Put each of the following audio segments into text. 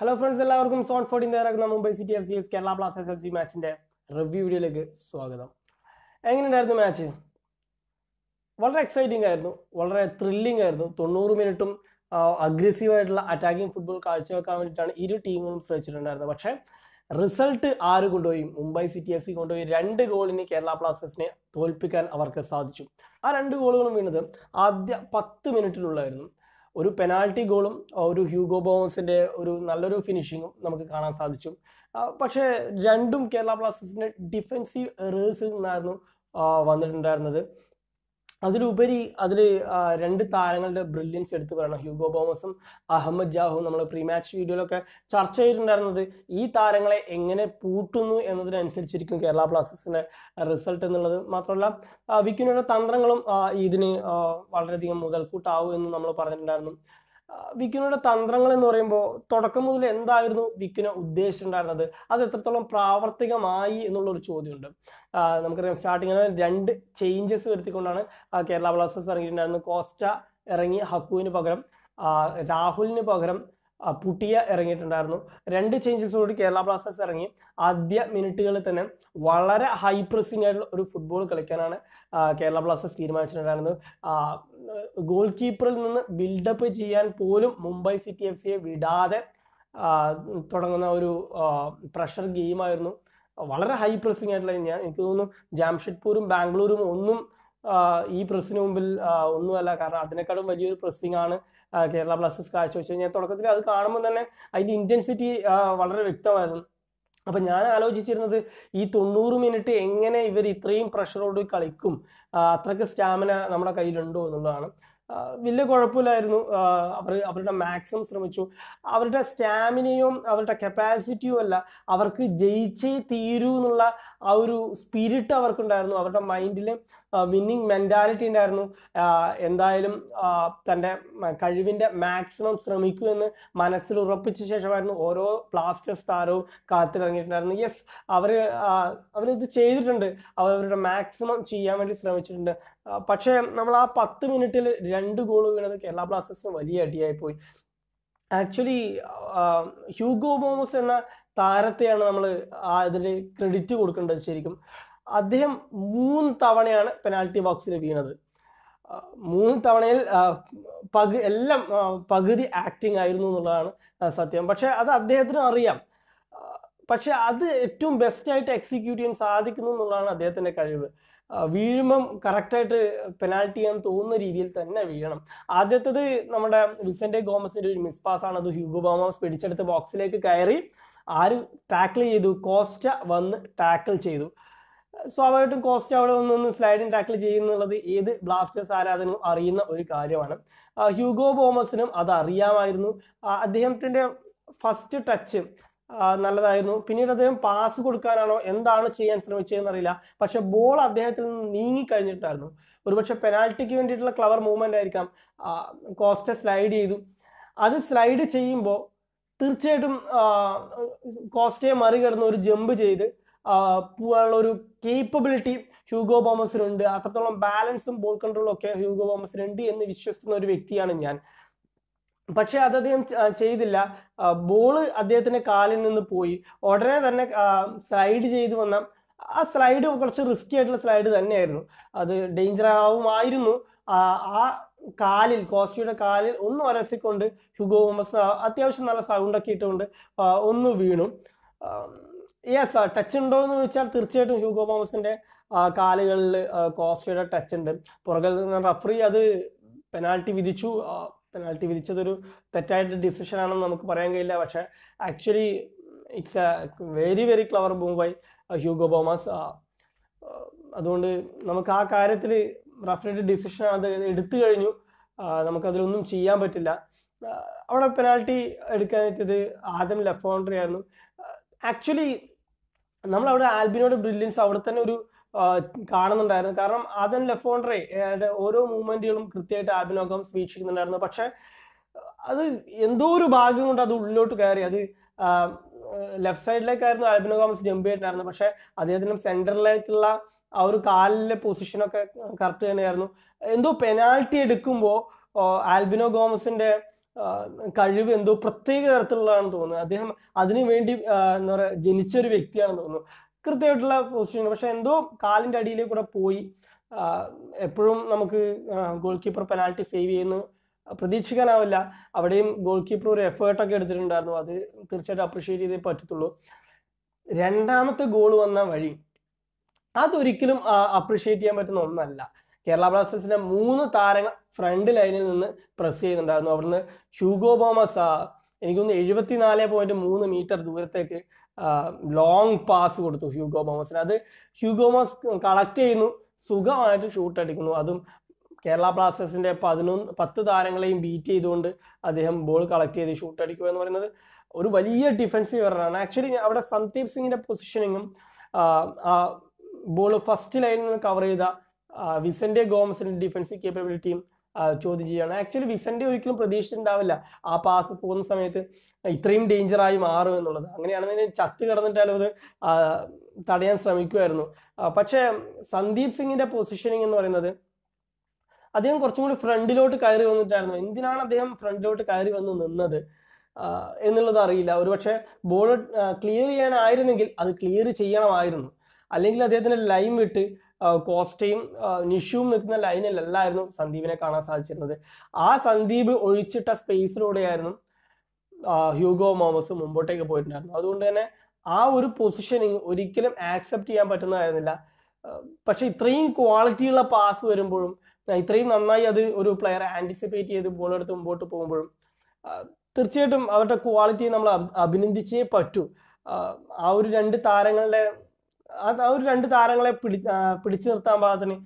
hello friends എല്ലാവർക്കും zone fourteen നേരാക്കുന്ന Mumbai City F C Kerala Blasters F C മാച്ചിന്റെ review വീഡിയോയിലേക്ക് സ്വാഗതം എങ്ങനെയുണ്ടായിരുന്നു മാച്ച് വളരെ എക്സൈറ്റിംഗ് ആയിരുന്നു വളരെ ത്രില്ലിംഗ് ആയിരുന്നു തൊണ്ണൂറ് മിനിറ്റും അഗ്രസീവായിട്ടുള്ള അറ്റാക്കിംഗ് ഫുട്ബോൾ കാഴ്ചവെക്കാൻ വേണ്ടിയിട്ടാണ് ഇരു ടീമുകളും ശ്രമിച്ചിട്ടുണ്ടായിരുന്നത് പക്ഷേ റിസൾട്ട് ആര് കൊണ്ടുപോയി മുംബൈ സിറ്റി എഫ് സി കൊണ്ടുപോയി രണ്ട് ഗോളിന് കേരള ബ്ലാസ്റ്റേഴ്സിനെ തോൽപ്പിക്കാൻ അവർക്ക് സാധിച്ചു ആ രണ്ട് ഗോളുകളും വീണത് ആദ്യ പത്ത് മിനിറ്റിലുള്ളായിരുന്നു ഒരു പെനാൽറ്റി ഗോളും ഒരു ഹ്യൂഗോ ബോമസിന്റെ ഒരു നല്ലൊരു ഫിനിഷിങ്ങും നമുക്ക് കാണാൻ സാധിച്ചു പക്ഷേ രണ്ടും കേരള ബ്ലാസ്റ്റേഴ്സിന്റെ ഡിഫൻസീവ് എറേഴ്സിൽ നിന്നായിരുന്നു വന്നിട്ടുണ്ടായിരുന്നത് അതിലുപരി അതിൽ രണ്ട് താരങ്ങളുടെ ബ്രില്യൻസ് എടുത്തു പറയണം ഹ്യൂഗോ ബോമസും അഹമ്മദ് ജാഹു നമ്മൾ പ്രീ മാച്ച് വീഡിയോയിലൊക്കെ ചർച്ച ചെയ്തിട്ടുണ്ടായിരുന്നത് ഈ താരങ്ങളെ എങ്ങനെ പൂട്ടുന്നു എന്നതിനനുസരിച്ചിരിക്കും കേരള ബ്ലാസ്റ്റേഴ്സിൻ്റെ റിസൾട്ട് എന്നുള്ളത് മാത്രമല്ല വിക്കിനുള്ള തന്ത്രങ്ങളും ഇതിന് വളരെയധികം മുതൽക്കൂട്ടാവും എന്ന് നമ്മൾ പറഞ്ഞിട്ടുണ്ടായിരുന്നു വിക്കിനോട് തന്ത്രങ്ങൾ എന്ന് പറയുമ്പോൾ തുടക്കം മുതൽ എന്തായിരുന്നു വിക്കിന് ഉണ്ടായിരുന്നത് അത് എത്രത്തോളം പ്രാവർത്തികമായി എന്നുള്ളൊരു ചോദ്യമുണ്ട് നമുക്കറിയാം സ്റ്റാർട്ടിങ്ങിൽ രണ്ട് ചേഞ്ചസ് വരുത്തിക്കൊണ്ടാണ് കേരള ബ്ലാസ്റ്റേഴ്സ് ഇറങ്ങിയിട്ടുണ്ടായിരുന്നത് കോസ്റ്റ ഇറങ്ങി ഹക്കുവിന് പകരം രാഹുലിന് പകരം പുട്ടിയ ഇറങ്ങിയിട്ടുണ്ടായിരുന്നു രണ്ട് ചേഞ്ചസ് കൂടി കേരള ബ്ലാസ്റ്റേഴ്സ് ഇറങ്ങി ആദ്യ മിനിറ്റുകളിൽ തന്നെ വളരെ ഹൈ പ്രസിംഗ് ആയിട്ടുള്ള ഒരു ഫുട്ബോൾ കളിക്കാനാണ് കേരള ബ്ലാസ്റ്റേഴ്സ് തീരുമാനിച്ചിട്ടുണ്ടായിരുന്നത് ഗോൾ കീപ്പറിൽ നിന്ന് ബിൽഡപ്പ് ചെയ്യാൻ പോലും മുംബൈ സിറ്റി എഫ് സിയെ വിടാതെ തുടങ്ങുന്ന ഒരു പ്രഷർ ഗെയിമായിരുന്നു വളരെ ഹൈ പ്രസിംഗ് ആയിട്ടുള്ള ഞാൻ എനിക്ക് തോന്നുന്നു ജാംഷഡ്പൂരും ബാംഗ്ലൂരും ഒന്നും ഈ പ്രസിന് മുമ്പിൽ ഒന്നുമല്ല കാരണം അതിനേക്കാളും വലിയൊരു പ്രസ്സിംഗ് ആണ് കേരള ബ്ലാസ്റ്റേഴ്സ് കാഴ്ചവെച്ചത് കഴിഞ്ഞാൽ തുടക്കത്തിൽ അത് കാണുമ്പോൾ തന്നെ അതിൻ്റെ ഇൻറ്റൻസിറ്റി വളരെ വ്യക്തമായിരുന്നു അപ്പം ഞാൻ ആലോചിച്ചിരുന്നത് ഈ തൊണ്ണൂറ് മിനിറ്റ് എങ്ങനെ ഇവർ ഇത്രയും പ്രഷറോട് കളിക്കും അത്രയ്ക്ക് സ്റ്റാമിന നമ്മുടെ കയ്യിലുണ്ടോ എന്നുള്ളതാണ് വലിയ കുഴപ്പമില്ലായിരുന്നു അവർ അവരുടെ മാക്സിമം ശ്രമിച്ചു അവരുടെ സ്റ്റാമിനയും അവരുടെ കപ്പാസിറ്റിയും അല്ല അവർക്ക് ജയിച്ചേ തീരൂ എന്നുള്ള ആ ഒരു സ്പിരിറ്റ് അവർക്കുണ്ടായിരുന്നു അവരുടെ മൈൻഡിൽ വിന്നിങ് മെൻറ്റാലിറ്റി ഉണ്ടായിരുന്നു എന്തായാലും തൻ്റെ കഴിവിൻ്റെ മാക്സിമം ശ്രമിക്കൂ എന്ന് മനസ്സിൽ ഉറപ്പിച്ച ശേഷമായിരുന്നു ഓരോ ബ്ലാസ്റ്റേഴ്സ് താരവും കാത്തിറങ്ങിയിട്ടുണ്ടായിരുന്നു യെസ് അവർ അവരിത് ചെയ്തിട്ടുണ്ട് അവരുടെ മാക്സിമം ചെയ്യാൻ വേണ്ടി ശ്രമിച്ചിട്ടുണ്ട് പക്ഷേ നമ്മൾ ആ പത്ത് മിനിറ്റിൽ രണ്ട് ഗോൾ വീണത് കേരള ബ്ലാസ്റ്റേഴ്സിന് വലിയ അടിയായി പോയി ആക്ച്വലി ഹ്യൂഗോ മോമസ് എന്ന താരത്തെയാണ് നമ്മൾ അതിൻ്റെ ക്രെഡിറ്റ് കൊടുക്കേണ്ടത് ശരിക്കും അദ്ദേഹം മൂന്ന് തവണയാണ് പെനാൽറ്റി ബോക്സിൽ വീണത് മൂന്ന് തവണയിൽ പകു എല്ലാം പകുതി ആക്ടിങ് ആയിരുന്നു എന്നുള്ളതാണ് സത്യം പക്ഷേ അത് അദ്ദേഹത്തിന് അറിയാം പക്ഷെ അത് ഏറ്റവും ബെസ്റ്റ് ആയിട്ട് എക്സിക്യൂട്ട് ചെയ്യാൻ സാധിക്കുന്നു എന്നുള്ളതാണ് അദ്ദേഹത്തിൻ്റെ കഴിവ് വീഴുമ്പം കറക്റ്റായിട്ട് പെനാൽറ്റി എന്ന് തോന്നുന്ന രീതിയിൽ തന്നെ വീഴണം ആദ്യത്തത് നമ്മുടെ വിസന്റെ ഗോമസിന്റെ ഒരു മിസ് പാസ് ആണ് അത് ഹ്യൂഗോ ബോമസ് പിടിച്ചെടുത്ത് ബോക്സിലേക്ക് കയറി ആര് ടാക്കിൾ ചെയ്തു കോസ്റ്റ വന്ന് ടാക്കിൾ ചെയ്തു സ്വാഭാവികമായിട്ടും കോസ്റ്റ അവിടെ ഒന്നൊന്ന് സ്ലൈഡിങ് ടാക്കിൾ ചെയ്യുന്നുള്ളത് ഏത് ബ്ലാസ്റ്റേഴ്സ് ആരാധനും അറിയുന്ന ഒരു കാര്യമാണ് ഹ്യൂഗോ ബോമസിനും അത് അറിയാമായിരുന്നു അദ്ദേഹത്തിൻ്റെ ഫസ്റ്റ് ടച്ച് നല്ലതായിരുന്നു പിന്നീട് അദ്ദേഹം പാസ് കൊടുക്കാനാണോ എന്താണ് ചെയ്യാൻ അറിയില്ല പക്ഷെ ബോൾ അദ്ദേഹത്തിൽ നിന്ന് നീങ്ങിക്കഴിഞ്ഞിട്ടായിരുന്നു ഒരുപക്ഷെ പെനാൽറ്റിക്ക് വേണ്ടിയിട്ടുള്ള ക്ലവർ മൂവ്മെന്റ് ആയിരിക്കാം കോസ്റ്റ സ്ലൈഡ് ചെയ്തു അത് സ്ലൈഡ് ചെയ്യുമ്പോൾ തീർച്ചയായിട്ടും കോസ്റ്റയെ മറികടന്ന് ഒരു ജമ്പ് ചെയ്ത് പോകാനുള്ള ഒരു കേപ്പബിലിറ്റി ഹ്യൂഗോ ബോമസിനുണ്ട് അത്രത്തോളം ബാലൻസും ബോൾ കൺട്രോളും ഒക്കെ ഹ്യൂഗോ ബോമസിനുണ്ട് എന്ന് വിശ്വസിക്കുന്ന ഒരു വ്യക്തിയാണ് ഞാൻ പക്ഷേ അത് അദ്ദേഹം ചെയ്തില്ല ബോള് അദ്ദേഹത്തിന്റെ കാലിൽ നിന്ന് പോയി ഉടനെ തന്നെ സ്ലൈഡ് ചെയ്ത് വന്ന ആ സ്ലൈഡ് കുറച്ച് റിസ്കി ആയിട്ടുള്ള സ്ലൈഡ് തന്നെയായിരുന്നു അത് ഡേഞ്ചർ ആവുമായിരുന്നു ആ കാലിൽ കോസ്റ്റിയുടെ കാലിൽ ഒന്ന് ഒരസിക്കൊണ്ട് ഹുഗോ ഹോമസ് അത്യാവശ്യം നല്ല സൗണ്ടൊക്കെ ഇട്ടുകൊണ്ട് ഒന്ന് വീണു യെസ് ടച്ച് ഉണ്ടോ എന്ന് ചോദിച്ചാൽ തീർച്ചയായിട്ടും ഹ്യൂഗോ തോമസിന്റെ കാലുകളിൽ കോസ്റ്റയുടെ ടച്ച് ഉണ്ട് പുറകിൽ നിന്ന് റഫറി അത് പെനാൽറ്റി വിധിച്ചു പെനാൽറ്റി വിധിച്ചതൊരു തെറ്റായിട്ട് ഡിസിഷൻ ആണെന്ന് നമുക്ക് പറയാൻ കഴിയില്ല പക്ഷേ actually it's a very very clever move by Hugo Boumous അതുകൊണ്ട് നമുക്ക് ആ കാര്യത്തിൽ റഫറിയുടെ ഡിസിഷൻ അത് എടുത്തു കഴിഞ്ഞു uh, നമുക്കതിലൊന്നും ചെയ്യാൻ പറ്റില്ല uh, അവിടെ പെനാൽറ്റി എടുക്കാൻ എത്തിയത് ആദ്യം ലെഫ്റ്റ് ആയിരുന്നു ആക്ച്വലി uh, നമ്മളവിടെ ആൽബിനോട് ബ്രില്യൻസ് അവിടെ തന്നെ ഒരു കാണുന്നുണ്ടായിരുന്നു കാരണം ആദൻ ലെഫോൺട്രേ ഓരോ മൂവ്മെന്റുകളും കൃത്യമായിട്ട് ആബിനോഗംസ് വീക്ഷിക്കുന്നുണ്ടായിരുന്നു പക്ഷേ അത് എന്തോ ഒരു ഭാഗ്യം കൊണ്ട് അത് ഉള്ളിലോട്ട് കയറി അത് ലെഫ്റ്റ് സൈഡിലേക്കായിരുന്നു ആൽബിനോ ഗോമസ് ജമ്പ് ചെയ്തിട്ടുണ്ടായിരുന്നു പക്ഷേ അദ്ദേഹത്തിന് സെന്ററിലേക്കുള്ള ആ ഒരു കാലിലെ പൊസിഷനൊക്കെ കറക്റ്റ് തന്നെയായിരുന്നു എന്തോ പെനാൽറ്റി എടുക്കുമ്പോൾ ആൽബിനോ ഗോമസിന്റെ കഴിവ് എന്തോ പ്രത്യേക തരത്തിലുള്ളതാണെന്ന് തോന്നുന്നു അദ്ദേഹം അതിനു വേണ്ടി എന്താ പറയുക ജനിച്ചൊരു വ്യക്തിയാണെന്ന് തോന്നുന്നു കൃത്യമായിട്ടുള്ള പൊസിഷൻ പക്ഷേ എന്തോ കാലിന്റെ അടിയിൽ കൂടെ പോയി എപ്പോഴും നമുക്ക് ഗോൾ കീപ്പർ പെനാൽറ്റി സേവ് ചെയ്യുന്ന പ്രതീക്ഷിക്കാനാവില്ല അവിടെയും ഗോൾ കീപ്പർ ഒരു എഫേർട്ടൊക്കെ എടുത്തിട്ടുണ്ടായിരുന്നു അത് തീർച്ചയായിട്ടും അപ്രീഷിയേറ്റ് ചെയ്തേ പറ്റത്തുള്ളൂ രണ്ടാമത്തെ ഗോൾ വന്ന വഴി അതൊരിക്കലും അപ്രീഷിയേറ്റ് ചെയ്യാൻ പറ്റുന്ന ഒന്നല്ല കേരള ബ്ലാസ്റ്റേഴ്സിന്റെ മൂന്ന് താരങ്ങൾ ഫ്രണ്ട് ലൈനിൽ നിന്ന് പ്രസ് ചെയ്യുന്നുണ്ടായിരുന്നു അവിടുന്ന് ഷൂഗോ ബോമസ് എനിക്കൊന്ന് എഴുപത്തിനാല് പോയിന്റ് മൂന്ന് മീറ്റർ ദൂരത്തേക്ക് ലോങ് പാസ് കൊടുത്തു ഹ്യൂഗോ മോമസിന് അത് ഹ്യൂഗോ മോമസ് കളക്ട് ചെയ്യുന്നു സുഖമായിട്ട് ഷൂട്ട് അടിക്കുന്നു അതും കേരള ബ്ലാസ്റ്റേഴ്സിന്റെ പതിനൊന്ന് പത്ത് താരങ്ങളെയും ബീറ്റ് ചെയ്തുകൊണ്ട് അദ്ദേഹം ബോൾ കളക്ട് ചെയ്ത് ഷൂട്ട് അടിക്കുക എന്ന് പറയുന്നത് ഒരു വലിയ ഡിഫൻസീവ് എററാണ് ആക്ച്വലി അവിടെ സന്ദീപ് സിംഗിന്റെ പൊസിഷനിങ്ങും ബോൾ ഫസ്റ്റ് ലൈനിൽ നിന്ന് കവർ ചെയ്ത വിസന്റെ ഗോമസിന്റെ ഡിഫൻസീവ് കേപ്പബിലിറ്റിയും ചോദ്യം ചെയ്യണം ആക്ച്വലി വിസന്റെ ഒരിക്കലും പ്രതീക്ഷിച്ചിട്ടുണ്ടാവില്ല ആ പാസ് പോകുന്ന സമയത്ത് ഇത്രയും ഡേഞ്ചർ ആയി മാറും എന്നുള്ളത് അങ്ങനെയാണെന്ന് ചത്ത് കിടന്നിട്ടാലും അത് തടയാൻ ശ്രമിക്കുമായിരുന്നു പക്ഷേ സന്ദീപ് സിംഗിന്റെ പൊസിഷനിങ് എന്ന് പറയുന്നത് അദ്ദേഹം കുറച്ചും കൂടി ഫ്രണ്ടിലോട്ട് കയറി വന്നിട്ടായിരുന്നു എന്തിനാണ് അദ്ദേഹം ഫ്രണ്ടിലോട്ട് കയറി വന്ന് നിന്നത് എന്നുള്ളത് അറിയില്ല ഒരുപക്ഷെ ബോൾ ക്ലിയർ ചെയ്യാനായിരുന്നെങ്കിൽ അത് ക്ലിയർ ചെയ്യണമായിരുന്നു അല്ലെങ്കിൽ അദ്ദേഹത്തിൻ്റെ ലൈൻ വിട്ട് കോസ്റ്റയും നിഷുവും നിൽക്കുന്ന ലൈനിലല്ലായിരുന്നു സന്ദീപിനെ കാണാൻ സാധിച്ചിരുന്നത് ആ സന്ദീപ് ഒഴിച്ചിട്ട സ്പേസിലൂടെയായിരുന്നു ഹ്യൂഗോ മോമസ് മുമ്പോട്ടേക്ക് പോയിട്ടുണ്ടായിരുന്നു അതുകൊണ്ട് തന്നെ ആ ഒരു പൊസിഷനിങ് ഒരിക്കലും ആക്സെപ്റ്റ് ചെയ്യാൻ പറ്റുന്നതായിരുന്നില്ല പക്ഷെ ഇത്രയും ക്വാളിറ്റിയുള്ള പാസ് വരുമ്പോഴും ഇത്രയും നന്നായി അത് ഒരു പ്ലെയർ ആൻറ്റിസിപ്പേറ്റ് ചെയ്ത് ബോളെടുത്ത് മുമ്പോട്ട് പോകുമ്പോഴും തീർച്ചയായിട്ടും അവരുടെ ക്വാളിറ്റി നമ്മൾ അഭിനന്ദിച്ചേ പറ്റൂ ആ ഒരു രണ്ട് താരങ്ങളുടെ അത് ആ ഒരു രണ്ട് താരങ്ങളെ പിടി പിടിച്ചു നിർത്താൻ പാകത്തിന്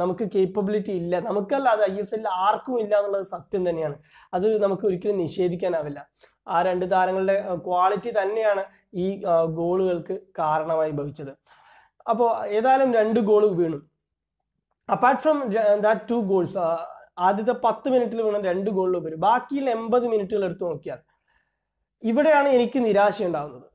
നമുക്ക് കേപ്പബിലിറ്റി ഇല്ല നമുക്കല്ല അത് ഐ എസ് എല്ലിൽ ആർക്കും ഇല്ല എന്നുള്ളത് സത്യം തന്നെയാണ് അത് നമുക്ക് ഒരിക്കലും നിഷേധിക്കാനാവില്ല ആ രണ്ട് താരങ്ങളുടെ ക്വാളിറ്റി തന്നെയാണ് ഈ ഗോളുകൾക്ക് കാരണമായി ഭവിച്ചത് അപ്പോൾ ഏതായാലും രണ്ട് ഗോൾ വീണു apart from that two goals ആദ്യത്തെ പത്ത് മിനിറ്റിൽ വീണ രണ്ട് ഗോളിൽ വരും ബാക്കിയുള്ള എൺപത് മിനിറ്റുകൾ എടുത്തു നോക്കിയാൽ ഇവിടെയാണ് എനിക്ക് നിരാശയുണ്ടാകുന്നത്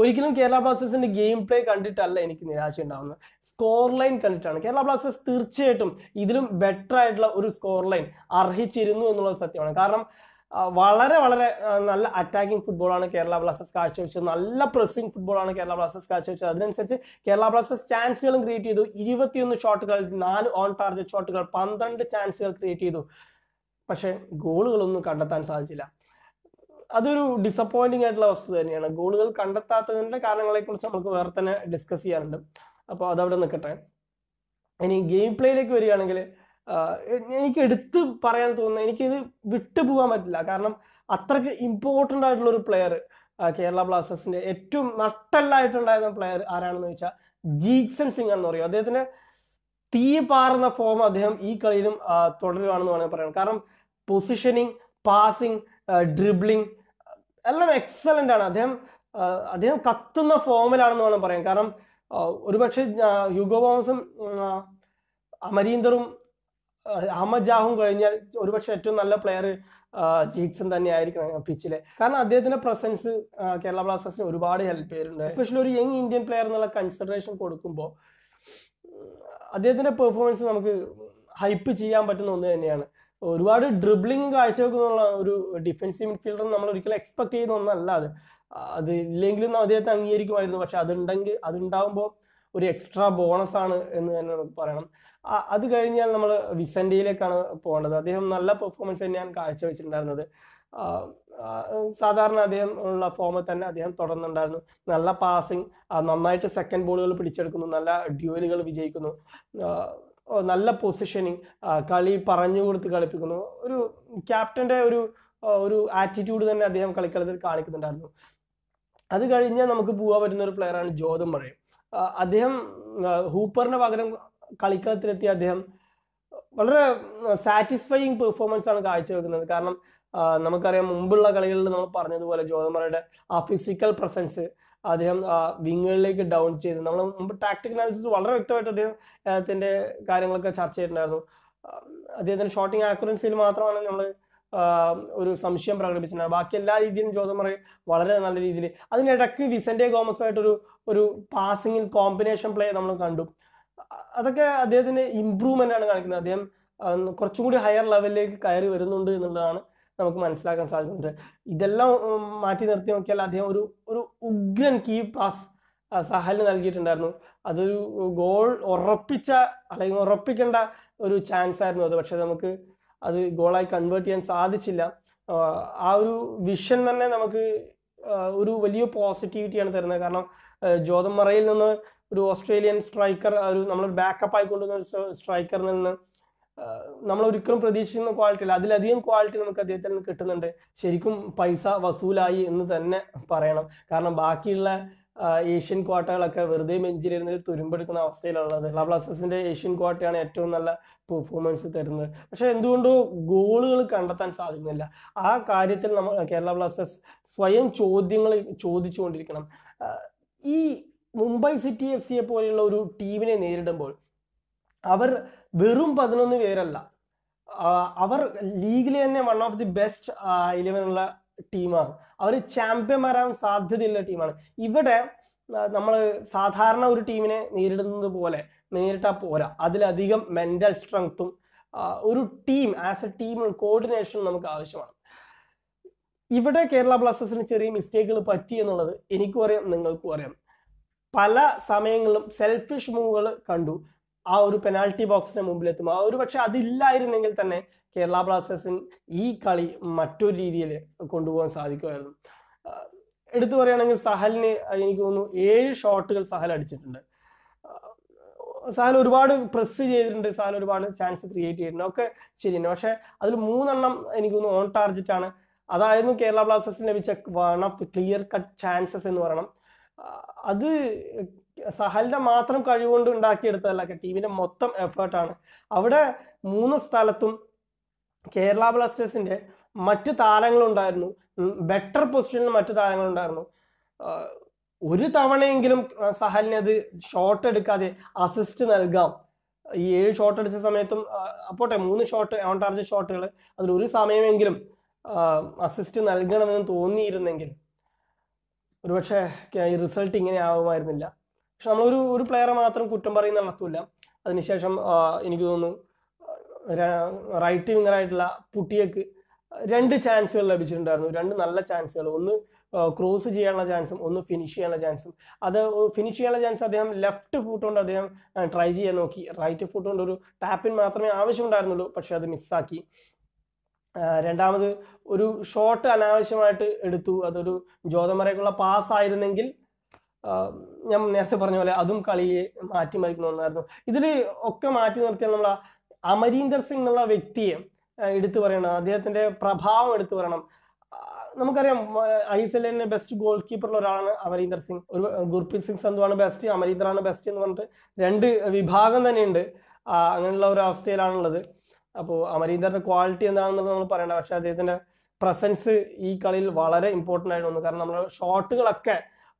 ഒരിക്കലും കേരള ബ്ലാസ്റ്റേഴ്സിന്റെ ഗെയിം പ്ലേ കണ്ടിട്ടല്ല എനിക്ക് നിരാശ ഉണ്ടാവുന്നത് സ്കോർ ലൈൻ കണ്ടിട്ടാണ് കേരള ബ്ലാസ്റ്റേഴ്സ് തീർച്ചയായിട്ടും ഇതിലും ബെറ്റർ ആയിട്ടുള്ള ഒരു സ്കോർ ലൈൻ അർഹിച്ചിരുന്നു എന്നുള്ളത് സത്യമാണ് കാരണം വളരെ വളരെ നല്ല അറ്റാക്കിംഗ് ഫുട്ബോളാണ് കേരള ബ്ലാസ്റ്റേഴ്സ് കാഴ്ചവെച്ചത് നല്ല പ്രസിംഗ് ഫുട്ബോളാണ് കേരള ബ്ലാസ്റ്റേഴ്സ് കാഴ്ചവെച്ചത് അതിനനുസരിച്ച് കേരള ബ്ലാസ്റ്റേഴ്സ് ചാൻസുകളും ക്രിയേറ്റ് ചെയ്തു ഇരുപത്തിയൊന്ന് ഷോട്ടുകൾ നാല് ഓൺ ടാർജറ്റ് ഷോട്ടുകൾ പന്ത്രണ്ട് ചാൻസുകൾ ക്രിയേറ്റ് ചെയ്തു പക്ഷേ ഗോളുകളൊന്നും കണ്ടെത്താൻ സാധിച്ചില്ല അതൊരു ഡിസപ്പോയിന്റിംഗ് ആയിട്ടുള്ള വസ്തു തന്നെയാണ് ഗോളുകൾ കാരണങ്ങളെ കുറിച്ച് നമുക്ക് വേറെ തന്നെ ഡിസ്കസ് ചെയ്യാറുണ്ട് അപ്പോൾ അതവിടെ നിൽക്കട്ടെ ഇനി ഗെയിം പ്ലേയിലേക്ക് വരികയാണെങ്കിൽ എനിക്ക് എടുത്ത് പറയാൻ തോന്നുന്നത് എനിക്കിത് വിട്ടു പോകാൻ പറ്റില്ല കാരണം അത്രക്ക് ഇമ്പോർട്ടൻ്റ് ആയിട്ടുള്ള ഒരു പ്ലെയർ കേരള ബ്ലാസ്റ്റേഴ്സിൻ്റെ ഏറ്റവും നട്ടല്ലായിട്ടുണ്ടായിരുന്ന പ്ലെയർ ആരാണെന്ന് ചോദിച്ചാൽ ജീക്സൺ സിംഗ് എന്ന് പറയും അദ്ദേഹത്തിന് തീ പാറുന്ന ഫോം അദ്ദേഹം ഈ കളിയിലും തുടരുകയാണെന്ന് വേണമെങ്കിൽ പറയാം കാരണം പൊസിഷനിങ് പാസിംഗ് ഡ്രിബ്ലിംഗ് എല്ലാം എക്സലൻ്റ് ആണ് അദ്ദേഹം അദ്ദേഹം കത്തുന്ന ഫോമിലാണെന്ന് വേണം പറയാം കാരണം ഒരുപക്ഷെ ഹ്യൂഗോ ബോംസും അമരീന്ദറും അഹമ്മദ് ജാഹും കഴിഞ്ഞാൽ ഒരുപക്ഷെ ഏറ്റവും നല്ല പ്ലെയർ ജീക്സൺ തന്നെയായിരിക്കണം പിച്ചിലെ കാരണം അദ്ദേഹത്തിന്റെ പ്രസൻസ് കേരള ബ്ലാസ്റ്റേഴ്സിന് ഒരുപാട് ഹെൽപ്പ് ചെയ്യുന്നുണ്ട് എസ്പെഷ്യലി ഒരു യങ് ഇന്ത്യൻ പ്ലെയർ എന്നുള്ള കൺസിഡറേഷൻ കൊടുക്കുമ്പോൾ അദ്ദേഹത്തിന്റെ പെർഫോമൻസ് നമുക്ക് ഹൈപ്പ് ചെയ്യാൻ പറ്റുന്ന ഒന്ന് തന്നെയാണ് ഒരുപാട് ഡ്രിബ്ലിംഗ് കാഴ്ചവെക്കുന്നുള്ള ഒരു ഡിഫൻസീവ് മിഡ്ഫീൽഡർ നമ്മൾ ഒരിക്കലും എക്സ്പെക്ട് ചെയ്യുന്ന ഒന്നല്ല അത് അത് ഇല്ലെങ്കിലും അദ്ദേഹത്തെ അംഗീകരിക്കുമായിരുന്നു പക്ഷെ അതുണ്ടെങ്കിൽ അതുണ്ടാകുമ്പോൾ ഒരു എക്സ്ട്രാ ബോണസ് ആണ് എന്ന് തന്നെ നമുക്ക് പറയണം അത് കഴിഞ്ഞാൽ നമ്മൾ വിസൻറ്റയിലേക്കാണ് പോകേണ്ടത് അദ്ദേഹം നല്ല പെർഫോമൻസ് തന്നെയാണ് കാഴ്ചവെച്ചിട്ടുണ്ടായിരുന്നത് സാധാരണ അദ്ദേഹം ഉള്ള ഫോമിൽ തന്നെ അദ്ദേഹം തുടർന്നുണ്ടായിരുന്നു നല്ല പാസിങ് നന്നായിട്ട് സെക്കൻഡ് ബോളുകൾ പിടിച്ചെടുക്കുന്നു നല്ല ഡ്യൂവലുകൾ വിജയിക്കുന്നു നല്ല പൊസിഷനിങ് കളി പറഞ്ഞു കൊടുത്ത് കളിപ്പിക്കുന്നു ഒരു ക്യാപ്റ്റന്റെ ഒരു ഒരു ആറ്റിറ്റ്യൂഡ് തന്നെ അദ്ദേഹം കളിക്കളത്തിൽ കാണിക്കുന്നുണ്ടായിരുന്നു അത് കഴിഞ്ഞാൽ നമുക്ക് പോവാൻ പറ്റുന്ന ഒരു പ്ലെയറാണ് ജോതം മഴ അദ്ദേഹം ഹൂപ്പറിന് പകരം കളിക്കളത്തിലെത്തിയ അദ്ദേഹം വളരെ സാറ്റിസ്ഫൈയിങ് പെർഫോമൻസ് ആണ് കാഴ്ചവെക്കുന്നത് കാരണം നമുക്കറിയാം മുമ്പുള്ള കളികളിൽ നമ്മൾ പറഞ്ഞതുപോലെ ജോതമറയുടെ ആ ഫിസിക്കൽ പ്രസൻസ് അദ്ദേഹം വിങ്ങുകളിലേക്ക് ഡൗൺ ചെയ്ത് നമ്മൾ മുമ്പ് ടാക്ടിക് അനാലിസിസ് വളരെ വ്യക്തമായിട്ട് അദ്ദേഹത്തിന്റെ കാര്യങ്ങളൊക്കെ ചർച്ച ചെയ്തിട്ടുണ്ടായിരുന്നു അദ്ദേഹത്തിന്റെ ഷോട്ടിംഗ് ആക്യുറൻസിയിൽ മാത്രമാണ് നമ്മൾ ഒരു സംശയം പ്രകടിപ്പിച്ചിട്ടുണ്ട് ബാക്കി എല്ലാ രീതിയിലും ജോതമറി വളരെ നല്ല രീതിയിൽ അതിനിടയ്ക്ക് വിസന്റെ ഗോമസുമായിട്ടൊരു ഒരു പാസിംഗിൽ കോമ്പിനേഷൻ പ്ലേ നമ്മൾ കണ്ടു അതൊക്കെ അദ്ദേഹത്തിന്റെ ഇമ്പ്രൂവ്മെന്റ് ആണ് കാണിക്കുന്നത് അദ്ദേഹം കുറച്ചും കൂടി ഹയർ ലെവലിലേക്ക് കയറി വരുന്നുണ്ട് എന്നുള്ളതാണ് നമുക്ക് മനസ്സിലാക്കാൻ സാധിക്കുന്നുണ്ട് ഇതെല്ലാം മാറ്റി നിർത്തി നോക്കിയാൽ അദ്ദേഹം ഒരു ഒരു ഉഗ്രൻ കീ പാസ് സഹലിന് നൽകിയിട്ടുണ്ടായിരുന്നു അതൊരു ഗോൾ ഉറപ്പിച്ച അല്ലെങ്കിൽ ഉറപ്പിക്കേണ്ട ഒരു ചാൻസ് ആയിരുന്നു അത് പക്ഷെ നമുക്ക് അത് ഗോളായി കൺവേർട്ട് ചെയ്യാൻ സാധിച്ചില്ല ആ ഒരു വിഷൻ തന്നെ നമുക്ക് ഒരു വലിയ പോസിറ്റിവിറ്റിയാണ് തരുന്നത് കാരണം ജോതം മറയിൽ നിന്ന് ഒരു ഓസ്ട്രേലിയൻ സ്ട്രൈക്കർ ഒരു നമ്മൾ ബാക്കപ്പ് ആയി കൊണ്ടുവന്ന ഒരു സ്ട്രൈക്കറിൽ നിന്ന് നമ്മൾ ഒരിക്കലും പ്രതീക്ഷിക്കുന്ന ക്വാളിറ്റി അല്ല അതിലധികം ക്വാളിറ്റി നമുക്ക് അദ്ദേഹത്തിൽ നിന്ന് കിട്ടുന്നുണ്ട് ശരിക്കും പൈസ വസൂലായി എന്ന് തന്നെ പറയണം കാരണം ബാക്കിയുള്ള ഏഷ്യൻ ക്വാട്ടകളൊക്കെ വെറുതെ മെഞ്ചിലിരുന്ന് തുരുമ്പെടുക്കുന്ന അവസ്ഥയിലുള്ളത് ബ്ലാസ്റ്റേഴ്സിന്റെ ഏഷ്യൻ ക്വാർട്ടയാണ് ഏറ്റവും നല്ല പെർഫോമൻസ് തരുന്നത് പക്ഷെ എന്തുകൊണ്ടോ ഗോളുകൾ കണ്ടെത്താൻ സാധിക്കുന്നില്ല ആ കാര്യത്തിൽ നമ്മൾ കേരള ബ്ലാസ്റ്റേഴ്സ് സ്വയം ചോദ്യങ്ങൾ ചോദിച്ചുകൊണ്ടിരിക്കണം ഈ മുംബൈ സിറ്റി എഫ് സിയെ പോലെയുള്ള ഒരു ടീമിനെ നേരിടുമ്പോൾ അവർ വെറും പതിനൊന്ന് പേരല്ല അവർ ലീഗിലെ തന്നെ വൺ ഓഫ് ദി ബെസ്റ്റ് ഇലവനുള്ള ഉള്ള ടീമാണ് അവർ ചാമ്പ്യന്മാരാൻ സാധ്യതയുള്ള ടീമാണ് ഇവിടെ നമ്മൾ സാധാരണ ഒരു ടീമിനെ നേരിടുന്നത് പോലെ നേരിട്ടാൽ പോരാ അതിലധികം മെൻ്റൽ സ്ട്രെങ്ത്തും ഒരു ടീം ആസ് എ ടീം കോർഡിനേഷനും നമുക്ക് ആവശ്യമാണ് ഇവിടെ കേരള ബ്ലാസ്റ്റേഴ്സിന് ചെറിയ മിസ്റ്റേക്കുകൾ പറ്റി എന്നുള്ളത് എനിക്കും അറിയാം നിങ്ങൾക്കും അറിയാം പല സമയങ്ങളിലും സെൽഫിഷ് മൂവുകൾ കണ്ടു ആ ഒരു പെനാൽറ്റി ബോക്സിന് മുമ്പിലെത്തും ആ ഒരു പക്ഷെ അതില്ലായിരുന്നെങ്കിൽ തന്നെ കേരള ബ്ലാസ്റ്റേഴ്സിന് ഈ കളി മറ്റൊരു രീതിയിൽ കൊണ്ടുപോകാൻ സാധിക്കുമായിരുന്നു എടുത്തു പറയുകയാണെങ്കിൽ സഹലിന് എനിക്ക് തോന്നുന്നു ഏഴ് ഷോട്ടുകൾ സഹൽ അടിച്ചിട്ടുണ്ട് സഹൽ ഒരുപാട് പ്രസ് ചെയ്തിട്ടുണ്ട് സഹൽ ഒരുപാട് ചാൻസ് ക്രിയേറ്റ് ചെയ്തിട്ടുണ്ട് ഒക്കെ ശരിയാണ് പക്ഷെ അതിൽ മൂന്നെണ്ണം എനിക്ക് തോന്നുന്നു ഓൺ ടാർജറ്റ് ആണ് അതായിരുന്നു കേരള ബ്ലാസ്റ്റേഴ്സിന് ലഭിച്ച one of the clear cut chances എന്ന് പറയണം അത് സഹലിന്റെ മാത്രം കഴിവുകൊണ്ട് ഉണ്ടാക്കിയെടുത്തതല്ല ടീമിന്റെ മൊത്തം എഫേർട്ടാണ് അവിടെ മൂന്ന് സ്ഥലത്തും കേരള ബ്ലാസ്റ്റേഴ്സിന്റെ മറ്റ് താരങ്ങളുണ്ടായിരുന്നു ബെറ്റർ പൊസിഷനിൽ മറ്റു താരങ്ങളുണ്ടായിരുന്നു ഒരു തവണയെങ്കിലും സഹലിനെ അത് ഷോട്ട് എടുക്കാതെ അസിസ്റ്റ് നൽകാം ഈ ഏഴ് ഷോട്ട് അടിച്ച സമയത്തും അപ്പോട്ടെ മൂന്ന് ഷോട്ട് ഓൺ ടാർജറ്റ് ഷോട്ടുകൾ അതിൽ ഒരു സമയമെങ്കിലും അസിസ്റ്റ് നൽകണമെന്ന് തോന്നിയിരുന്നെങ്കിൽ ഒരുപക്ഷെ ഈ റിസൾട്ട് ഇങ്ങനെ ആവുമായിരുന്നില്ല പക്ഷെ നമ്മളൊരു ഒരു പ്ലെയറെ മാത്രം കുറ്റം പറയുന്ന നടത്തൂല അതിനുശേഷം എനിക്ക് തോന്നുന്നു റൈറ്റ് വിങ്ങറായിട്ടുള്ള പുട്ടിയക്ക് രണ്ട് ചാൻസുകൾ ലഭിച്ചിട്ടുണ്ടായിരുന്നു രണ്ട് നല്ല ചാൻസുകൾ ഒന്ന് ക്രോസ് ചെയ്യാനുള്ള ചാൻസും ഒന്ന് ഫിനിഷ് ചെയ്യാനുള്ള ചാൻസും അത് ഫിനിഷ് ചെയ്യാനുള്ള ചാൻസ് അദ്ദേഹം ലെഫ്റ്റ് ഫുട്ട് കൊണ്ട് അദ്ദേഹം ട്രൈ ചെയ്യാൻ നോക്കി റൈറ്റ് ഫുട്ട് കൊണ്ട് ഒരു ടാപ്പിൻ മാത്രമേ ആവശ്യമുണ്ടായിരുന്നുള്ളൂ പക്ഷെ അത് മിസ്സാക്കി രണ്ടാമത് ഒരു ഷോട്ട് അനാവശ്യമായിട്ട് എടുത്തു അതൊരു ജ്യോതമരയ്ക്കുള്ള പാസ് ആയിരുന്നെങ്കിൽ ഞാൻ നേരത്തെ പറഞ്ഞ പോലെ അതും കളിയെ മാറ്റിമറിക്കുന്ന ഒന്നായിരുന്നു ഇതിൽ ഒക്കെ മാറ്റി നിർത്തിയാൽ നമ്മൾ അമരീന്ദർ സിംഗ് എന്നുള്ള വ്യക്തിയെ എടുത്തു പറയണം അദ്ദേഹത്തിന്റെ പ്രഭാവം എടുത്തു പറയണം നമുക്കറിയാം ഐ എസ് എല്ലിന്റെ ബെസ്റ്റ് ഗോൾ കീപ്പറിൽ ഒരാളാണ് അമരീന്ദർ സിംഗ് ഒരു ഗുർപ്രീത് സിംഗ് സന്ധുവാണ് ബെസ്റ്റ് അമരീന്ദറാണ് ബെസ്റ്റ് എന്ന് പറഞ്ഞിട്ട് രണ്ട് വിഭാഗം തന്നെയുണ്ട് അങ്ങനെയുള്ള ഒരു അവസ്ഥയിലാണുള്ളത് അപ്പോൾ അമരീന്ദറിന്റെ ക്വാളിറ്റി എന്താണെന്നുള്ളത് നമ്മൾ പറയേണ്ട പക്ഷെ അദ്ദേഹത്തിന്റെ പ്രസൻസ് ഈ കളിയിൽ വളരെ ഇമ്പോർട്ടൻ്റ് ആയിട്ട് തോന്നുന്നു കാരണം നമ്മൾ ഷോട്ടുകളൊക്കെ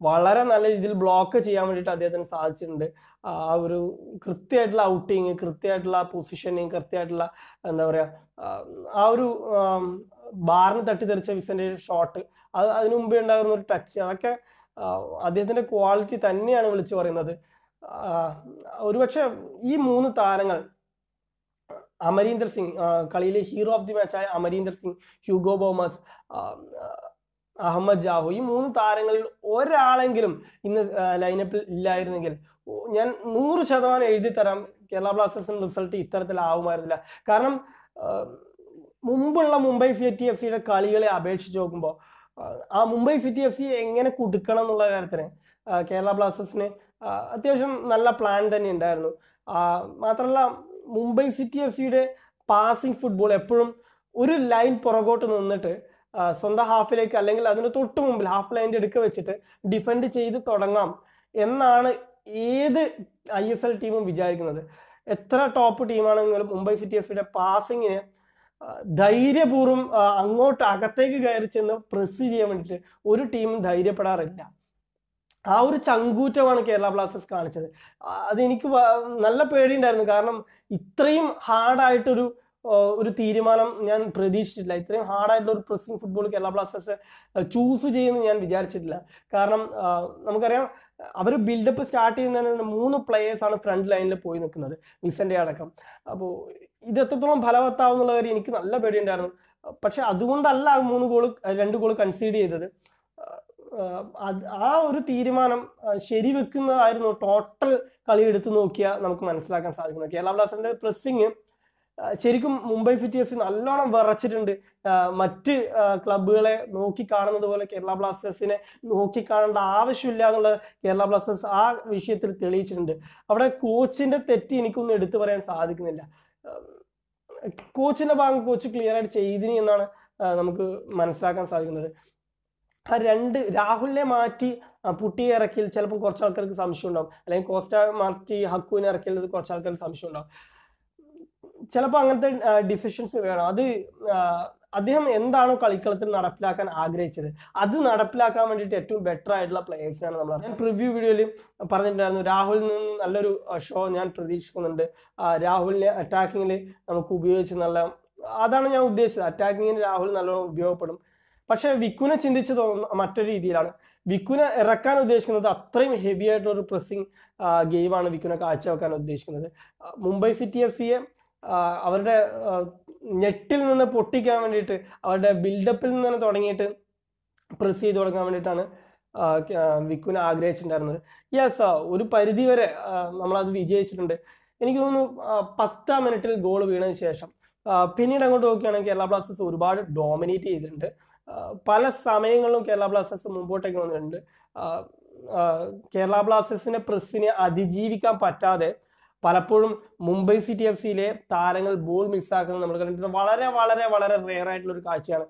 വളരെ നല്ല രീതിയിൽ ബ്ലോക്ക് ചെയ്യാൻ വേണ്ടിയിട്ട് അദ്ദേഹത്തിന് സാധിച്ചിട്ടുണ്ട് ആ ഒരു കൃത്യമായിട്ടുള്ള ഔട്ടിങ് കൃത്യമായിട്ടുള്ള പൊസിഷനിങ് കൃത്യമായിട്ടുള്ള എന്താ പറയുക ആ ഒരു ബാറിന് തട്ടി തെറിച്ച വിസൻ്റെ ഷോട്ട് അത് അതിനു മുമ്പേ ഉണ്ടാകുന്ന ഒരു ടച്ച് അതൊക്കെ അദ്ദേഹത്തിന്റെ ക്വാളിറ്റി തന്നെയാണ് വിളിച്ചു പറയുന്നത് ഒരുപക്ഷെ ഈ മൂന്ന് താരങ്ങൾ അമരീന്ദർ സിംഗ് കളിയിലെ ഹീറോ ഓഫ് ദി മാച്ചായ Amarinder Singh Hugo Boumous Ahmed Jahouh ഈ മൂന്ന് താരങ്ങളിൽ ഒരാളെങ്കിലും ഇന്ന് ലൈനപ്പിൽ ഇല്ലായിരുന്നെങ്കിൽ ഞാൻ നൂറ് ശതമാനം എഴുതി തരാം കേരള ബ്ലാസ്റ്റേഴ്സിന് റിസൾട്ട് ഇത്തരത്തിലാവുമായിരുന്നില്ല കാരണം മുമ്പുള്ള മുംബൈ സിറ്റി എഫ് സിയുടെ കളികളെ അപേക്ഷിച്ച് നോക്കുമ്പോൾ ആ മുംബൈ സിറ്റി എഫ് സി എങ്ങനെ കൊടുക്കണം എന്നുള്ള കാര്യത്തിന് കേരള ബ്ലാസ്റ്റേഴ്സിന് അത്യാവശ്യം നല്ല പ്ലാൻ തന്നെ ഉണ്ടായിരുന്നു മാത്രമല്ല മുംബൈ സിറ്റി എഫ് സിയുടെ പാസിംഗ് ഫുട്ബോൾ എപ്പോഴും ഒരു ലൈൻ പുറകോട്ട് നിന്നിട്ട് സ്വന്തം ഹാഫിലേക്ക് അല്ലെങ്കിൽ അതിന് തൊട്ട് മുമ്പിൽ ഹാഫ് ലൈൻ്റെ എടുക്ക വെച്ചിട്ട് ഡിഫെൻഡ് ചെയ്ത് തുടങ്ങാം എന്നാണ് ഏത് ഐ എസ് എൽ ടീമും വിചാരിക്കുന്നത് എത്ര ടോപ്പ് ടീമാണെങ്കിലും മുംബൈ സിറ്റി എഫ് സിയുടെ പാസിങ്ങിന് ധൈര്യപൂർവ്വം അങ്ങോട്ട് അകത്തേക്ക് കയറി ചെന്ന് പ്രസ് ചെയ്യാൻ വേണ്ടിയിട്ട് ഒരു ടീമും ധൈര്യപ്പെടാറില്ല ആ ഒരു ചങ്കൂറ്റമാണ് കേരള ബ്ലാസ്റ്റേഴ്സ് കാണിച്ചത് അതെനിക്ക് നല്ല പേടിയുണ്ടായിരുന്നു കാരണം ഇത്രയും ഹാർഡായിട്ടൊരു ഒരു തീരുമാനം ഞാൻ പ്രതീക്ഷിച്ചിട്ടില്ല ഇത്രയും ഹാർഡായിട്ടുള്ള ഒരു pressing football Kerala Blasters choose ചെയ്യുമെന്ന് ഞാൻ വിചാരിച്ചിട്ടില്ല കാരണം നമുക്കറിയാം അവർ ബിൽഡപ്പ് സ്റ്റാർട്ട് ചെയ്യുന്നതിന് മൂന്ന് പ്ലെയേഴ്സാണ് ഫ്രണ്ട് ലൈനിൽ പോയി നിൽക്കുന്നത് മിസ്സൻ്റെ അടക്കം അപ്പോൾ ഇത് എത്രത്തോളം ഫലവത്താവുന്നുള്ള കാര്യം എനിക്ക് നല്ല പേടിയുണ്ടായിരുന്നു പക്ഷെ അതുകൊണ്ടല്ല മൂന്ന് ഗോൾ രണ്ട് ഗോൾ കൺസീഡ് ചെയ്തത് ആ ഒരു തീരുമാനം ശരി വെക്കുന്നതായിരുന്നു ടോട്ടൽ കളി എടുത്തു നോക്കിയാൽ നമുക്ക് മനസ്സിലാക്കാൻ സാധിക്കുന്നത് കേരള ബ്ലാസ്റ്റേഴ്സിന്റെ പ്രസ്സിങ് ശരിക്കും മുംബൈ സിറ്റി എഫ് സി നല്ലോണം വിറച്ചിട്ടുണ്ട് മറ്റ് ക്ലബുകളെ നോക്കി കാണുന്നത് പോലെ കേരള ബ്ലാസ്റ്റേഴ്സിനെ നോക്കി കാണേണ്ട ആവശ്യമില്ല എന്നുള്ളത് കേരള ബ്ലാസ്റ്റേഴ്സ് ആ വിഷയത്തിൽ തെളിയിച്ചിട്ടുണ്ട് അവിടെ കോച്ചിന്റെ തെറ്റ് എനിക്കൊന്നും എടുത്തു പറയാൻ സാധിക്കുന്നില്ല കോച്ചിന്റെ ഭാഗം കോച്ച് ക്ലിയർ ആയിട്ട് ചെയ്തിനി എന്നാണ് നമുക്ക് മനസ്സിലാക്കാൻ സാധിക്കുന്നത് ആ രണ്ട് രാഹുലിനെ മാറ്റി പുട്ടിയെ ഇറക്കിയിൽ ചിലപ്പോൾ കുറച്ച് ആൾക്കാർക്ക് സംശയം ഉണ്ടാവും അല്ലെങ്കിൽ കോസ്റ്റ മാറ്റി ഹക്കുവിനെ ഇറക്കിയത് കുറച്ച് ആൾക്കാർക്ക് സംശയം ഉണ്ടാവും ചിലപ്പോൾ അങ്ങനത്തെ ഡിസിഷൻസ് വേണം അത് അദ്ദേഹം എന്താണോ കളിക്കളത്തിൽ നടപ്പിലാക്കാൻ ആഗ്രഹിച്ചത് അത് നടപ്പിലാക്കാൻ വേണ്ടിയിട്ട് ഏറ്റവും ബെറ്റർ ആയിട്ടുള്ള പ്ലേയേഴ്സിനാണ് നമ്മൾ ഞാൻ പ്രിവ്യൂ വീഡിയോയിൽ പറഞ്ഞിട്ടുണ്ടായിരുന്നു രാഹുലിൽ നിന്ന് നല്ലൊരു ഷോ ഞാൻ പ്രതീക്ഷിക്കുന്നുണ്ട് രാഹുലിനെ അറ്റാക്കിങ്ങിൽ നമുക്ക് ഉപയോഗിച്ച് നല്ല അതാണ് ഞാൻ ഉദ്ദേശിച്ചത് അറ്റാക്കിങ്ങിന് രാഹുൽ നല്ലോണം ഉപയോഗപ്പെടും പക്ഷേ വിക്കുനെ ചിന്തിച്ച് തോന്നുന്ന മറ്റൊരു രീതിയിലാണ് വിക്കുനെ ഇറക്കാൻ ഉദ്ദേശിക്കുന്നത് അത്രയും ഹെവി ആയിട്ടുള്ള ഒരു പ്രസ്സിങ് ഗെയിമാണ് വിക്കുനെ കാഴ്ചവെക്കാൻ ഉദ്ദേശിക്കുന്നത് മുംബൈ സിറ്റി എഫ് സിയെ അവരുടെ ഞെട്ടിൽ നിന്ന് പൊട്ടിക്കാൻ വേണ്ടിയിട്ട് അവരുടെ ബിൽഡപ്പിൽ നിന്ന് തുടങ്ങിയിട്ട് പ്രസ് ചെയ്ത് തുടങ്ങാൻ വേണ്ടിയിട്ടാണ് വിക്കുവിനെ ആഗ്രഹിച്ചിട്ടുണ്ടായിരുന്നത് യെസ് ഒരു പരിധി വരെ നമ്മളത് വിജയിച്ചിട്ടുണ്ട് എനിക്ക് തോന്നുന്നു പത്താം മിനിറ്റിൽ ഗോൾ വീണതിന് ശേഷം പിന്നീട് അങ്ങോട്ട് നോക്കുകയാണെങ്കിൽ കേരള ബ്ലാസ്റ്റേഴ്സ് ഒരുപാട് ഡോമിനേറ്റ് ചെയ്തിട്ടുണ്ട് പല സമയങ്ങളിലും കേരള ബ്ലാസ്റ്റേഴ്സ് മുമ്പോട്ടേക്ക് വന്നിട്ടുണ്ട് കേരള ബ്ലാസ്റ്റേഴ്സിന്റെ പ്രസ്സിനെ അതിജീവിക്കാൻ പറ്റാതെ പലപ്പോഴും മുംബൈ സിറ്റി എഫ് സിയിലെ താരങ്ങൾ ബോൾ മിസ്സാക്കുന്നത് നമ്മൾ കണ്ടിട്ടുണ്ട് വളരെ വളരെ വളരെ റെയർ ആയിട്ടുള്ള ഒരു കാഴ്ചയാണ്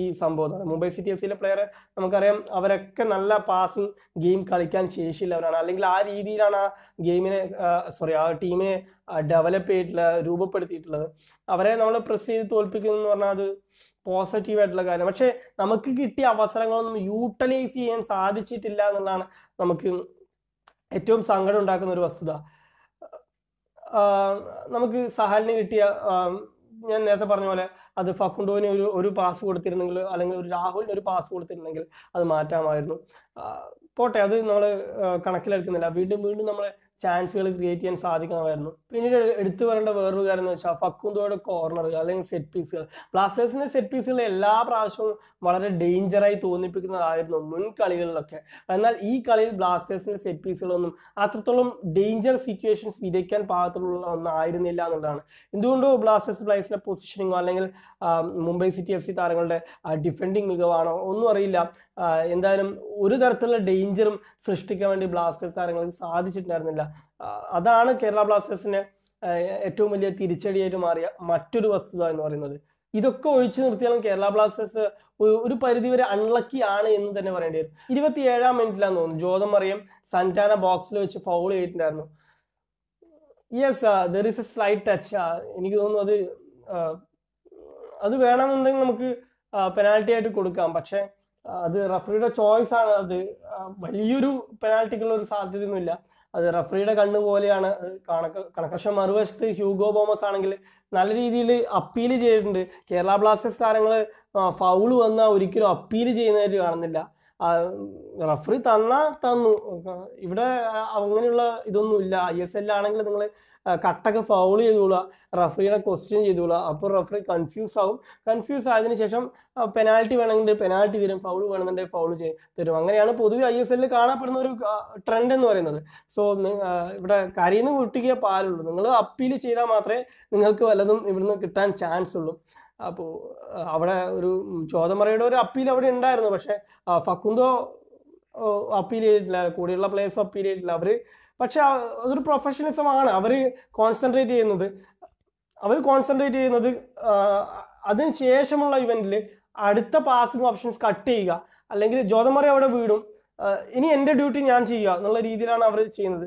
ഈ സംഭവം മുംബൈ സിറ്റി എഫ് സിയിലെ പ്ലെയറെ നമുക്കറിയാം അവരൊക്കെ നല്ല പാസിംഗ് ഗെയിം കളിക്കാൻ ശേഷിയുള്ളവരാണ് അല്ലെങ്കിൽ ആ രീതിയിലാണ് ആ ഗെയിമിനെ സോറി ആ ടീമിനെ ഡെവലപ്പ് ചെയ്തിട്ടുള്ള രൂപപ്പെടുത്തിയിട്ടുള്ളത് അവരെ നമ്മൾ പ്രസ് ചെയ്ത് തോൽപ്പിക്കുന്നു എന്ന് പറഞ്ഞാൽ അത് പോസിറ്റീവ് ആയിട്ടുള്ള കാര്യം പക്ഷേ നമുക്ക് കിട്ടിയ അവസരങ്ങളൊന്നും യൂട്ടിലൈസ് ചെയ്യാൻ സാധിച്ചിട്ടില്ല എന്നുള്ളതാണ് നമുക്ക് ഏറ്റവും സങ്കടം ഉണ്ടാക്കുന്ന ഒരു വസ്തുത നമുക്ക് സഹാലിന് കിട്ടിയ ഞാൻ നേരത്തെ പറഞ്ഞ പോലെ അത് ഫക്കുണ്ടോവിന് ഒരു ഒരു പാസ് കൊടുത്തിരുന്നെങ്കിൽ അല്ലെങ്കിൽ ഒരു രാഹുലിന് ഒരു പാസ് കൊടുത്തിരുന്നെങ്കിൽ അത് മാറ്റാമായിരുന്നു പോട്ടെ അത് നമ്മൾ കണക്കിലെടുക്കുന്നില്ല വീണ്ടും വീണ്ടും നമ്മളെ ചാൻസുകൾ ക്രിയേറ്റ് ചെയ്യാൻ സാധിക്കണമായിരുന്നു പിന്നീട് എടുത്തു പറയേണ്ട വേറൊരു കാര്യം എന്ന് വെച്ചാൽ ഫക്കുന്തോയുടെ കോർണറുകൾ അല്ലെങ്കിൽ സെറ്റ് പീസുകൾ ബ്ലാസ്റ്റേഴ്സിന്റെ സെറ്റ് പീസുകൾ എല്ലാ പ്രാവശ്യവും വളരെ ഡേഞ്ചറായി തോന്നിപ്പിക്കുന്നതായിരുന്നു മുൻ കളികളിലൊക്കെ എന്നാൽ ഈ കളിയിൽ ബ്ലാസ്റ്റേഴ്സിന്റെ സെറ്റ് പീസുകളൊന്നും അത്രത്തോളം ഡേഞ്ചർ സിറ്റുവേഷൻസ് വിതയ്ക്കാൻ പാകത്തിലുള്ള ഒന്നായിരുന്നില്ല എന്നുള്ളതാണ് എന്തുകൊണ്ടോ ബ്ലാസ്റ്റേഴ്സ് പ്ലേയേഴ്സിന്റെ പൊസിഷനിങ്ങോ അല്ലെങ്കിൽ മുംബൈ സിറ്റി എഫ് സി താരങ്ങളുടെ ഡിഫെൻഡിങ് മികവാണോ ഒന്നും അറിയില്ല എന്തായാലും ഒരു തരത്തിലുള്ള ഡേഞ്ചറും സൃഷ്ടിക്കാൻ വേണ്ടി ബ്ലാസ്റ്റേഴ്സ് താരങ്ങൾക്ക് സാധിച്ചിട്ടുണ്ടായിരുന്നില്ല അതാണ് കേരള ബ്ലാസ്റ്റേഴ്സിന് ഏറ്റവും വലിയ തിരിച്ചടിയായിട്ട് മാറിയ മറ്റൊരു വസ്തുത എന്ന് പറയുന്നത് ഇതൊക്കെ ഒഴിച്ചു നിർത്തിയാലും കേരള ബ്ലാസ്റ്റേഴ്സ് ഒരു പരിധിവരെ അൺലക്കി ആണ് എന്ന് തന്നെ പറയേണ്ടി വരും ഇരുപത്തി ഏഴാം മിനിറ്റിലാന്ന് തോന്നുന്നു ജോതം മറിയം സന്റാന ബോക്സിൽ വെച്ച് ഫൗൾ ചെയ്തിട്ടുണ്ടായിരുന്നു yes there is a slight touch എനിക്ക് തോന്നുന്നു അത് അത് വേണമെന്നുണ്ടെങ്കിൽ നമുക്ക് പെനാൽറ്റി ആയിട്ട് കൊടുക്കാം പക്ഷേ അത് റഫറിയുടെ ചോയ്സ് ആണ് അത് വലിയൊരു പെനാൽറ്റിക്കുള്ള ഒരു സാധ്യതയൊന്നുമില്ല അത് റഫറിയുടെ കണ്ണ് പോലെയാണ് കണക്ക കണക്കശ മറുവശത്ത് ഹ്യൂഗോ ബോമസ് ആണെങ്കിൽ നല്ല രീതിയിൽ അപ്പീൽ ചെയ്തിട്ടുണ്ട് കേരള ബ്ലാസ്റ്റേഴ്സ് താരങ്ങൾ ഫൗൾ വന്നാൽ ഒരിക്കലും അപ്പീൽ ചെയ്യുന്നതായിട്ട് കാണുന്നില്ല റഫറി തന്ന തന്നു ഇവിടെ അങ്ങനെയുള്ള ഇതൊന്നും ഇല്ല ഐ എസ് എൽ ആണെങ്കിൽ നിങ്ങൾ കട്ടൊക്കെ ഫൗൾ ചെയ്തോളുക റഫറിയുടെ ക്വസ്റ്റ്യൻ ചെയ്തോളുക അപ്പോൾ റഫറി കൺഫ്യൂസ് ആവും കൺഫ്യൂസ് ആയതിനു ശേഷം പെനാൽറ്റി വേണമെങ്കിൽ പെനാൽറ്റി തരും ഫൗൾ വേണമെന്നുണ്ടെങ്കിൽ ഫൗൾ ചെയ്യും തരും അങ്ങനെയാണ് പൊതുവെ ഐ എസ് എല്ലിൽ കാണപ്പെടുന്ന ഒരു ട്രെൻഡ് എന്ന് പറയുന്നത് സോ ഇവിടെ കരയിൽ നിന്ന് കുട്ടിക്കേ പാലുള്ളൂ നിങ്ങൾ അപ്പീൽ ചെയ്താൽ മാത്രമേ നിങ്ങൾക്ക് വല്ലതും ഇവിടുന്ന് കിട്ടാൻ ചാൻസ് ഉള്ളൂ അപ്പോൾ അവിടെ ഒരു ചോദമറയുടെ ഒരു അപ്പീൽ അവിടെ ഉണ്ടായിരുന്നു പക്ഷേ ഫക്കുന്തോ അപ്പീൽ ചെയ്തിട്ടില്ല കൂടെയുള്ള പ്ലേയേഴ്സും അപ്പീൽ ചെയ്തിട്ടില്ല അവർ പക്ഷെ അതൊരു പ്രൊഫഷണലിസമാണ് അവർ കോൺസെൻട്രേറ്റ് ചെയ്യുന്നത് അവർ കോൺസെൻട്രേറ്റ് ചെയ്യുന്നത് അതിന് ശേഷമുള്ള ഇവൻറ്റിൽ അടുത്ത പാസിംഗ് ഓപ്ഷൻസ് കട്ട് ചെയ്യുക അല്ലെങ്കിൽ ജോതമറി അവിടെ വീടും ഇനി എൻ്റെ ഡ്യൂട്ടി ഞാൻ ചെയ്യുക എന്നുള്ള രീതിയിലാണ് അവർ ചെയ്യുന്നത്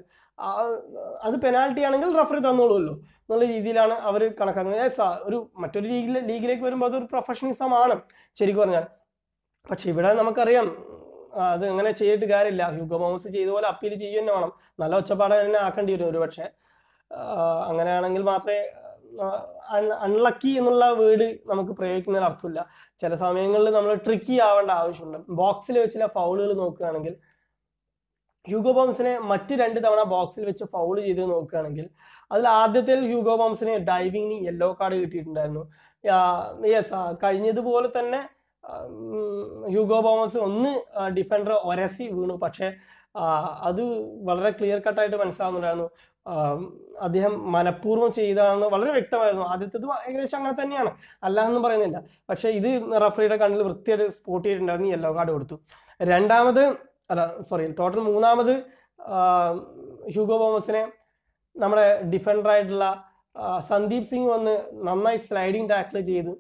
അത് പെനാൽറ്റി ആണെങ്കിൽ റഫറി തന്നോളുമല്ലോ എന്നുള്ള രീതിയിലാണ് അവർ കണക്കാക്കുന്നത് ഒരു മറ്റൊരു ലീഗിൽ ലീഗിലേക്ക് വരുമ്പോൾ അതൊരു ആണ് ശരിക്കും പറഞ്ഞാൽ പക്ഷെ ഇവിടെ നമുക്കറിയാം അത് അങ്ങനെ ചെയ്തിട്ട് കാര്യമില്ല ഹ്യൂഗോ ബോംസ് ചെയ്ത പോലെ അപ്പീൽ ചെയ്യുക തന്നെ വേണം നല്ല ഒച്ചപ്പാട് തന്നെ ആക്കേണ്ടി വരും ഒരു പക്ഷേ അങ്ങനെയാണെങ്കിൽ മാത്രമേ അൺലക്കി എന്നുള്ള വേർഡ് നമുക്ക് പ്രയോഗിക്കുന്നതിന് അർത്ഥമില്ല ചില സമയങ്ങളിൽ നമ്മൾ ട്രിക്കി ആവേണ്ട ആവശ്യമുണ്ട് ബോക്സിൽ വെച്ചില്ല ഫൗളുകൾ നോക്കുകയാണെങ്കിൽ ഹ്യൂഗോ ബോംസിനെ മറ്റ് രണ്ട് തവണ ബോക്സിൽ വെച്ച് ഫൗൾ ചെയ്ത് നോക്കുകയാണെങ്കിൽ അതിൽ ആദ്യത്തിൽ ഹ്യൂഗോ ബോംസിന് ഡൈവിങ്ങിന് യെല്ലോ കാർഡ് കിട്ടിയിട്ടുണ്ടായിരുന്നു യെസ് കഴിഞ്ഞതുപോലെ തന്നെ ഹ്യൂഗോ ബോംസ് ഒന്ന് ഡിഫൻഡർ ഒരസി വീണു പക്ഷേ അത് വളരെ ക്ലിയർ കട്ടായിട്ട് മനസ്സിലാവുന്നുണ്ടായിരുന്നു അദ്ദേഹം മനഃപൂർവ്വം ചെയ്താണെന്ന് വളരെ വ്യക്തമായിരുന്നു ആദ്യത്തേത് ഏകദേശം അങ്ങനെ തന്നെയാണ് അല്ല എന്നും പറയുന്നില്ല പക്ഷേ ഇത് റഫറിയുടെ കണ്ണിൽ വൃത്തിയായിട്ട് സ്പോട്ട് ചെയ്തിട്ടുണ്ടായിരുന്നു യെല്ലോ കാർഡ് കൊടുത്തു രണ്ടാമത് അല്ല സോറി ടോട്ടൽ മൂന്നാമത് ഷൂഗോ ബോമസിനെ നമ്മുടെ ഡിഫൻഡറായിട്ടുള്ള സന്ദീപ് സിംഗ് വന്ന് നന്നായി സ്ലൈഡിങ് ടാക്കിൾ ചെയ്ത്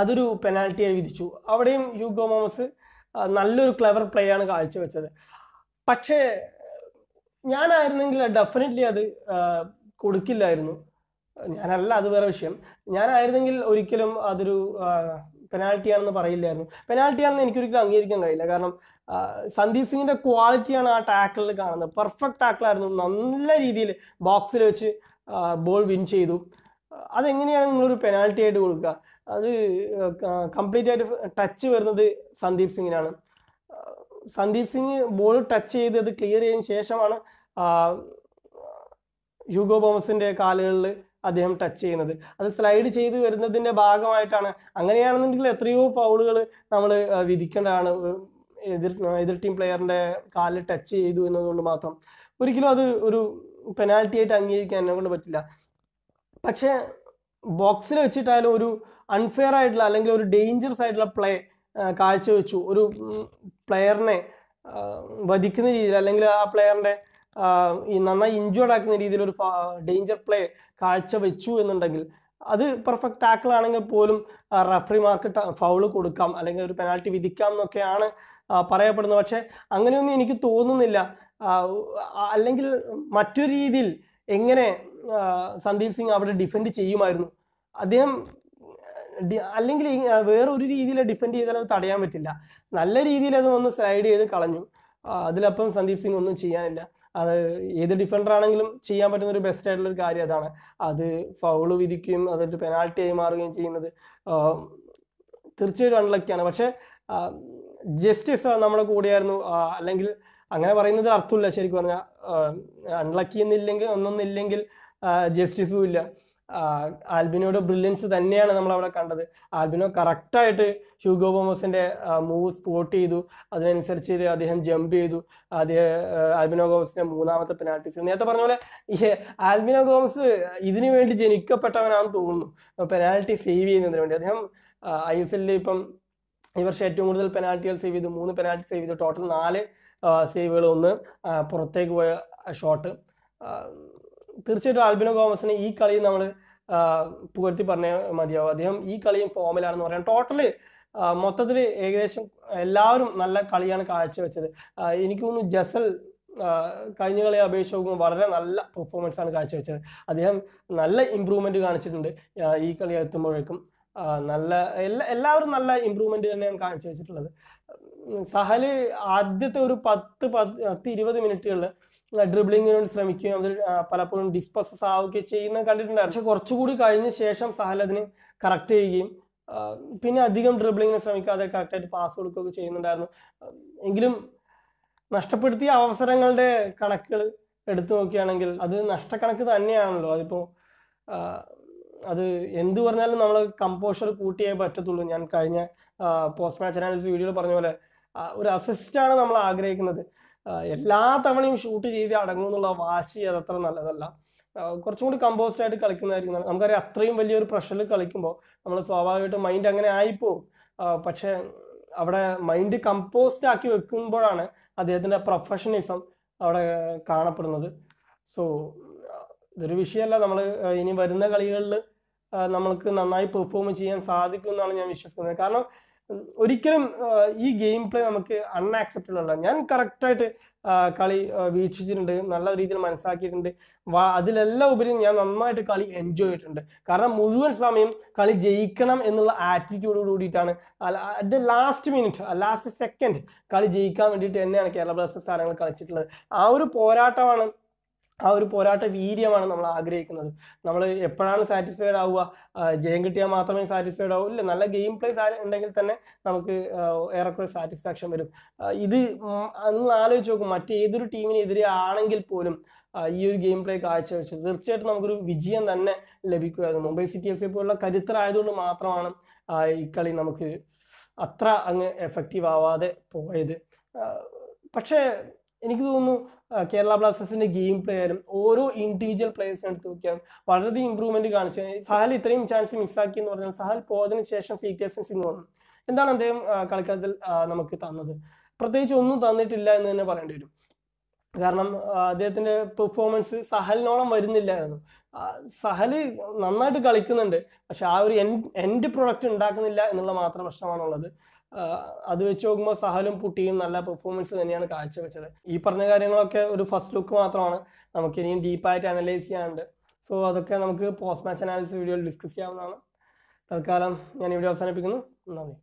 അതൊരു പെനാൽറ്റിയായി വിധിച്ചു അവിടെയും യൂഗോ മോമസ് നല്ലൊരു ക്ലെവർ പ്ലേ ആണ് കാഴ്ചവെച്ചത് പക്ഷേ ഞാനായിരുന്നെങ്കിൽ ഡെഫിനറ്റ്ലി അത് കൊടുക്കില്ലായിരുന്നു ഞാനല്ല അത് വേറെ വിഷയം ഞാനായിരുന്നെങ്കിൽ ഒരിക്കലും അതൊരു പെനാൽറ്റിയാണെന്ന് പറയില്ലായിരുന്നു പെനാൽറ്റിയാണെന്ന് എനിക്കൊരിക്കലും അംഗീകരിക്കാൻ കഴിയില്ല കാരണം സന്ദീപ് സിംഗിന്റെ ക്വാളിറ്റിയാണ് ആ ടാക്കിളിൽ കാണുന്നത് പെർഫെക്റ്റ് ടാക്കിളായിരുന്നു നല്ല രീതിയിൽ ബോക്സിൽ വെച്ച് ബോൾ വിൻ ചെയ്തു അതെങ്ങനെയാണ് നിങ്ങളൊരു പെനാൽറ്റി ആയിട്ട് കൊടുക്കുക അത് കംപ്ലീറ്റ് ആയിട്ട് ടച്ച് വരുന്നത് സന്ദീപ് സിംഗിനാണ് സന്ദീപ് സിംഗ് ബോൾ ടച്ച് ചെയ്ത് അത് ക്ലിയർ ചെയ്തതിന് ശേഷമാണ് യുഗോ ബോമസിൻ്റെ കാലുകളിൽ അദ്ദേഹം ടച്ച് ചെയ്യുന്നത് അത് സ്ലൈഡ് ചെയ്ത് വരുന്നതിൻ്റെ ഭാഗമായിട്ടാണ് അങ്ങനെയാണെന്നുണ്ടെങ്കിൽ എത്രയോ ഫൗളുകൾ നമ്മൾ വിധിക്കേണ്ടതാണ് എതിർ എതിർ ടീം പ്ലെയറിൻ്റെ കാലിൽ ടച്ച് ചെയ്തു എന്നതുകൊണ്ട് മാത്രം ഒരിക്കലും അത് ഒരു പെനാൽറ്റി ആയിട്ട് അംഗീകരിക്കാൻ എന്നെ കൊണ്ട് പറ്റില്ല പക്ഷേ ബോക്സിൽ വെച്ചിട്ടായാലും ഒരു അൺഫെയർ ആയിട്ടുള്ള അല്ലെങ്കിൽ ഒരു ഡേഞ്ചറസ് ആയിട്ടുള്ള പ്ലേ കാഴ്ചവെച്ചു ഒരു പ്ലെയറിനെ വധിക്കുന്ന രീതിയിൽ അല്ലെങ്കിൽ ആ പ്ലെയറിൻ്റെ ഈ നന്നായി ഇഞ്ചോർഡ് ആക്കുന്ന രീതിയിൽ ഒരു ഡേഞ്ചർ പ്ലേ വെച്ചു എന്നുണ്ടെങ്കിൽ അത് പെർഫെക്റ്റ് ടാക്കിൾ ആണെങ്കിൽ പോലും റഫറിമാർക്ക് ഫൗള് കൊടുക്കാം അല്ലെങ്കിൽ ഒരു പെനാൽറ്റി വിധിക്കാം എന്നൊക്കെയാണ് പറയപ്പെടുന്നത് പക്ഷേ അങ്ങനെയൊന്നും എനിക്ക് തോന്നുന്നില്ല അല്ലെങ്കിൽ മറ്റൊരു രീതിയിൽ എങ്ങനെ സന്ദീപ് സിംഗ് അവിടെ ഡിഫെൻഡ് ചെയ്യുമായിരുന്നു അദ്ദേഹം അല്ലെങ്കിൽ വേറെ ഒരു രീതിയിൽ ഡിഫെൻഡ് ചെയ്താലത് തടയാൻ പറ്റില്ല നല്ല രീതിയിൽ അത് ഒന്ന് സ്ലൈഡ് ചെയ്ത് കളഞ്ഞു അതിലപ്പം സന്ദീപ് സിംഗ് ഒന്നും ചെയ്യാനില്ല അത് ഏത് ഡിഫൻഡർ ആണെങ്കിലും ചെയ്യാൻ പറ്റുന്ന ഒരു ബെസ്റ്റ് ആയിട്ടുള്ള ഒരു കാര്യം അതാണ് അത് ഫൗള് വിധിക്കുകയും അതൊരു പെനാൾട്ടി ആയി മാറുകയും ചെയ്യുന്നത് തീർച്ചയായിട്ടും അൺലക്കിയാണ് പക്ഷേ ജസ്റ്റിസ് നമ്മുടെ കൂടെയായിരുന്നു അല്ലെങ്കിൽ അങ്ങനെ പറയുന്നത് അർത്ഥമില്ല ശരിക്കും പറഞ്ഞാൽ അൺലക്കി എന്നില്ലെങ്കിൽ ഒന്നൊന്നില്ലെങ്കിൽ ജസ്റ്റിസും ഇല്ല ആൽബിനോയുടെ ബ്രില്യൻസ് തന്നെയാണ് നമ്മൾ അവിടെ കണ്ടത് ആൽബിനോ കറക്റ്റായിട്ട് ഷൂഗോ ഗോമസിന്റെ മൂവ് സ്പോട്ട് ചെയ്തു അതിനനുസരിച്ച് അദ്ദേഹം ജമ്പ് ചെയ്തു അദ്ദേഹം ആൽബിനോ ഗോമസിൻ്റെ മൂന്നാമത്തെ പെനാൽറ്റീസ് നേരത്തെ പറഞ്ഞ പോലെ ഈ ആൽബിനോ ഗോമസ് ഇതിനു വേണ്ടി ജനിക്കപ്പെട്ടവനാണെന്ന് തോന്നുന്നു പെനാൽറ്റി സേവ് ചെയ്യുന്നതിന് വേണ്ടി അദ്ദേഹം ഐ എസ് എല്ലിൽ ഇപ്പം ഈ വർഷം ഏറ്റവും കൂടുതൽ പെനാൽറ്റികൾ സേവ് ചെയ്തു മൂന്ന് പെനാൽറ്റി സേവ് ചെയ്തു ടോട്ടൽ നാല് സേവുകൾ ഒന്ന് പുറത്തേക്ക് പോയ ഷോട്ട് തീർച്ചയായിട്ടും ആൽബിനോ ഗോമസിനെ ഈ കളിയും നമ്മൾ പുകഴ്ത്തി പറഞ്ഞ മതിയാവും അദ്ദേഹം ഈ കളിയും ഫോമിലാണെന്ന് പറയാം ടോട്ടല് മൊത്തത്തിൽ ഏകദേശം എല്ലാവരും നല്ല കളിയാണ് കാഴ്ചവെച്ചത് എനിക്ക് തോന്നുന്നു ജസൽ കഴിഞ്ഞ കളിയെ അപേക്ഷിച്ച് നോക്കുമ്പോൾ വളരെ നല്ല പെർഫോമൻസ് ആണ് കാഴ്ചവെച്ചത് അദ്ദേഹം നല്ല ഇമ്പ്രൂവ്മെന്റ് കാണിച്ചിട്ടുണ്ട് ഈ കളി എത്തുമ്പോഴേക്കും നല്ല എല്ലാ എല്ലാവരും നല്ല ഇമ്പ്രൂവ്മെന്റ് തന്നെയാണ് കാണിച്ചു വെച്ചിട്ടുള്ളത് സഹല് ആദ്യത്തെ ഒരു പത്ത് പത്ത് ഇരുപത് മിനിറ്റുകളിൽ വേണ്ടി ശ്രമിക്കുകയും അവർ പലപ്പോഴും ഡിസ്പസസ് ആവുകയും ചെയ്യുന്ന കണ്ടിട്ടുണ്ടായിരുന്നു പക്ഷെ കുറച്ചുകൂടി കഴിഞ്ഞ ശേഷം സഹൽ അതിനെ കറക്റ്റ് ചെയ്യുകയും പിന്നെ അധികം ഡ്രിബ്ലിങ്ങിന് ശ്രമിക്കാതെ കറക്റ്റായിട്ട് പാസ് കൊടുക്കുകയൊക്കെ ചെയ്യുന്നുണ്ടായിരുന്നു എങ്കിലും നഷ്ടപ്പെടുത്തിയ അവസരങ്ങളുടെ കണക്കുകൾ എടുത്തു നോക്കുകയാണെങ്കിൽ അത് നഷ്ടക്കണക്ക് തന്നെയാണല്ലോ അതിപ്പോൾ അത് എന്ത് പറഞ്ഞാലും നമ്മൾ കമ്പോഷർ കൂട്ടിയേ പറ്റത്തുള്ളൂ ഞാൻ കഴിഞ്ഞ പോസ്റ്റ് മാച്ച് അനാലിസിസ് വീഡിയോയിൽ പറഞ്ഞ പോലെ ഒരു അസിസ്റ്റാണ് നമ്മൾ ആഗ്രഹിക്കുന്നത് എല്ലാ തവണയും ഷൂട്ട് ചെയ്ത് എന്നുള്ള വാശി അതത്ര നല്ലതല്ല കുറച്ചും കൂടി കമ്പോസ്റ്റ് ആയിട്ട് കളിക്കുന്നതായിരിക്കും നമുക്കറിയാം അത്രയും വലിയൊരു പ്രഷറിൽ കളിക്കുമ്പോൾ നമ്മൾ സ്വാഭാവികമായിട്ട് മൈൻഡ് അങ്ങനെ ആയിപ്പോവും പക്ഷേ അവിടെ മൈൻഡ് കമ്പോസ്റ്റ് ആക്കി വെക്കുമ്പോഴാണ് അദ്ദേഹത്തിൻ്റെ പ്രൊഫഷണലിസം അവിടെ കാണപ്പെടുന്നത് സോ ഇതൊരു വിഷയമല്ല നമ്മൾ ഇനി വരുന്ന കളികളിൽ നമ്മൾക്ക് നന്നായി പെർഫോം ചെയ്യാൻ സാധിക്കും എന്നാണ് ഞാൻ വിശ്വസിക്കുന്നത് കാരണം ഒരിക്കലും ഈ ഗെയിം പ്ലേ നമുക്ക് അൺആക്സെപ്റ്റബിൾ അല്ല ഞാൻ കറക്റ്റായിട്ട് കളി വീക്ഷിച്ചിട്ടുണ്ട് നല്ല രീതിയിൽ മനസ്സിലാക്കിയിട്ടുണ്ട് അതിലെല്ലാം ഉപരി ഞാൻ നന്നായിട്ട് കളി എൻജോയ് ചെയ്തിട്ടുണ്ട് കാരണം മുഴുവൻ സമയം കളി ജയിക്കണം എന്നുള്ള ആറ്റിറ്റ്യൂഡ് കൂടിയിട്ടാണ് at the last minute last second കളി ജയിക്കാൻ വേണ്ടിയിട്ട് തന്നെയാണ് കേരള ബ്ലാസ്റ്റേഴ്സ് താരങ്ങൾ കളിച്ചിട്ടുള്ളത് ആ ഒരു പോരാട്ടമാണ് ആ ഒരു പോരാട്ട വീര്യമാണ് നമ്മൾ ആഗ്രഹിക്കുന്നത് നമ്മൾ എപ്പോഴാണ് സാറ്റിസ്ഫൈഡ് ആവുക ജയം കിട്ടിയാൽ മാത്രമേ സാറ്റിസ്ഫൈഡ് ആവൂ ഇല്ല നല്ല ഗെയിം പ്ലേ ഉണ്ടെങ്കിൽ തന്നെ നമുക്ക് ഏറെക്കുറെ സാറ്റിസ്ഫാക്ഷൻ വരും ഇത് ഒന്ന് ആലോചിച്ച് നോക്കും മറ്റേതൊരു ടീമിനെതിരെ ആണെങ്കിൽ പോലും ഈ ഒരു ഗെയിം പ്ലേ കാഴ്ചവെച്ചത് തീർച്ചയായിട്ടും നമുക്കൊരു വിജയം തന്നെ ലഭിക്കുമായിരുന്നു മുംബൈ സിറ്റി എഫ് സി പോലുള്ള കരുത്തരായതുകൊണ്ട് മാത്രമാണ് ഈ കളി നമുക്ക് അത്ര അങ്ങ് എഫക്റ്റീവ് ആവാതെ പോയത് പക്ഷേ എനിക്ക് തോന്നുന്നു കേരള ബ്ലാസ്റ്റേഴ്സിന്റെ ഗെയിം പ്ലേ ആയാലും ഓരോ ഇൻഡിവിജ്വൽ പ്ലേയേഴ്സിനെ എടുത്ത് നോക്കിയാൽ വളരെയധികം ഇമ്പ്രൂവ്മെന്റ് കാണിച്ചു സഹൽ ഇത്രയും ചാൻസ് മിസ്സാക്കി എന്ന് പറഞ്ഞാൽ സഹൽ പോയതിനു ശേഷം സി കെ എസ് വന്നു എന്താണ് അദ്ദേഹം കളിക്കളത്തിൽ നമുക്ക് തന്നത് പ്രത്യേകിച്ച് ഒന്നും തന്നിട്ടില്ല എന്ന് തന്നെ പറയേണ്ടി വരും കാരണം അദ്ദേഹത്തിന്റെ പെർഫോമൻസ് സഹലിനോളം വരുന്നില്ലായിരുന്നു സഹല് നന്നായിട്ട് കളിക്കുന്നുണ്ട് പക്ഷെ ആ ഒരു എൻഡ് പ്രൊഡക്റ്റ് ഉണ്ടാക്കുന്നില്ല എന്നുള്ള മാത്രം പ്രശ്നമാണുള്ളത് അത് വെച്ച് നോക്കുമ്പോൾ സഹലും പുട്ടിയും നല്ല പെർഫോമൻസ് തന്നെയാണ് കാഴ്ചവെച്ചത് ഈ പറഞ്ഞ കാര്യങ്ങളൊക്കെ ഒരു ഫസ്റ്റ് ലുക്ക് മാത്രമാണ് നമുക്ക് ഇനിയും ഡീപ്പായിട്ട് അനലൈസ് ചെയ്യാനുണ്ട് സോ അതൊക്കെ നമുക്ക് പോസ്റ്റ് മാച്ച് അനാലിസിസ് വീഡിയോയിൽ ഡിസ്കസ് ചെയ്യാവുന്നതാണ് തൽക്കാലം ഞാൻ ഇവിടെ അവസാനിപ്പിക്കുന്നു നന്ദി